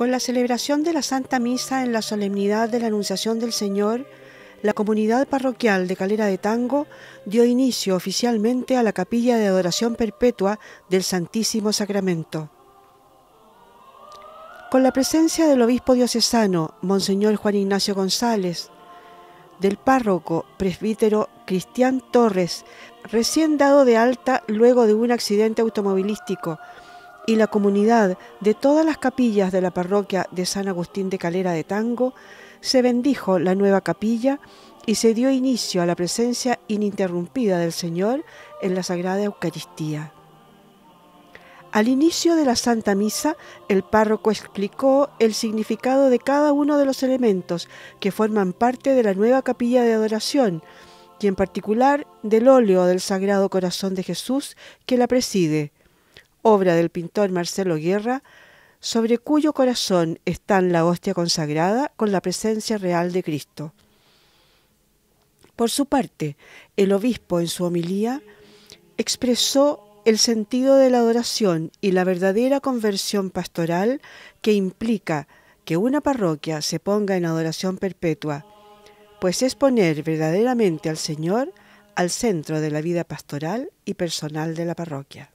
Con la celebración de la Santa Misa en la solemnidad de la Anunciación del Señor, la comunidad parroquial de Calera de Tango dio inicio oficialmente a la capilla de adoración perpetua del Santísimo Sacramento. Con la presencia del obispo diocesano, Monseñor Juan Ignacio González, del párroco presbítero Cristian Torres, recién dado de alta luego de un accidente automovilístico, y la comunidad de todas las capillas de la parroquia de San Agustín de Calera de Tango, se bendijo la nueva capilla y se dio inicio a la presencia ininterrumpida del Señor en la Sagrada Eucaristía. Al inicio de la Santa Misa, el párroco explicó el significado de cada uno de los elementos que forman parte de la nueva capilla de adoración, y en particular del óleo del Sagrado Corazón de Jesús que la preside, obra del pintor Marcelo Guerra, sobre cuyo corazón está la hostia consagrada con la presencia real de Cristo. Por su parte, el obispo en su homilía expresó el sentido de la adoración y la verdadera conversión pastoral que implica que una parroquia se ponga en adoración perpetua, pues es poner verdaderamente al Señor al centro de la vida pastoral y personal de la parroquia.